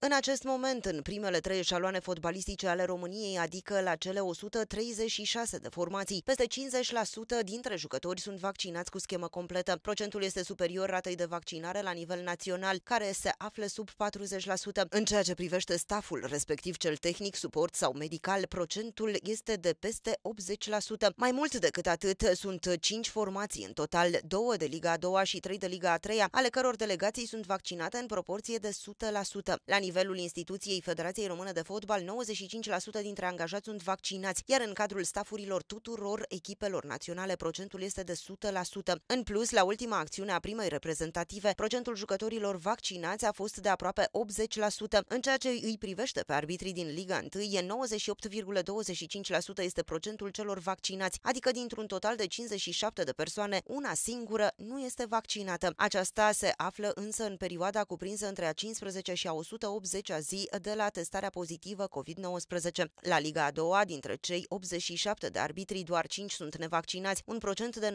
În acest moment, în primele trei eșaloane fotbalistice ale României, adică la cele 136 de formații, peste 50% dintre jucători sunt vaccinați cu schemă completă. Procentul este superior ratei de vaccinare la nivel național, care se află sub 40%. În ceea ce privește staful, respectiv cel tehnic, suport sau medical, procentul este de peste 80%. Mai mult decât atât, sunt 5 formații în total, 2 de Liga a 2 și 3 de Liga a 3 ale căror delegații sunt vaccinate în proporție de 100%. La nivel nivelul instituției Federației Române de Fotbal, 95% dintre angajați sunt vaccinați, iar în cadrul stafurilor tuturor echipelor naționale procentul este de 100%. În plus, la ultima acțiune a primei reprezentative, procentul jucătorilor vaccinați a fost de aproape 80%. În ceea ce îi privește pe arbitrii din Liga 1, e 98,25% este procentul celor vaccinați, adică dintr-un total de 57 de persoane, una singură nu este vaccinată. Aceasta se află însă în perioada cuprinsă între a 15 și a 108 80-a zi de la testarea pozitivă COVID-19. La Liga a doua, dintre cei 87 de arbitri, doar 5 sunt nevaccinați, un procent de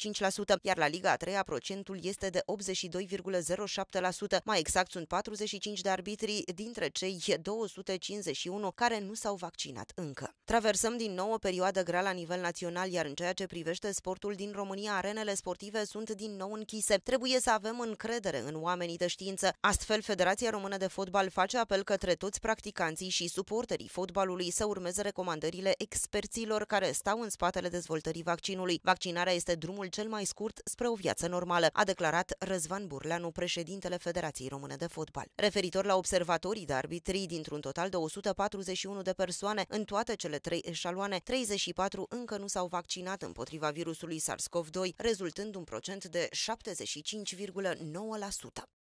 94,25%, iar la Liga a treia procentul este de 82,07%. Mai exact, sunt 45 de arbitri dintre cei 251 care nu s-au vaccinat încă. Traversăm din nou o perioadă grea la nivel național, iar în ceea ce privește sportul din România, arenele sportive sunt din nou închise. Trebuie să avem încredere în oamenii de știință. Astfel, Federația Federația Română de Fotbal face apel către toți practicanții și suporterii fotbalului să urmeze recomandările experților care stau în spatele dezvoltării vaccinului. Vaccinarea este drumul cel mai scurt spre o viață normală, a declarat Răzvan Burleanu, președintele Federației Române de Fotbal. Referitor la observatorii de arbitrii, dintr-un total de 141 de persoane în toate cele trei eșaloane, 34 încă nu s-au vaccinat împotriva virusului SARS-CoV-2, rezultând un procent de 75,9%.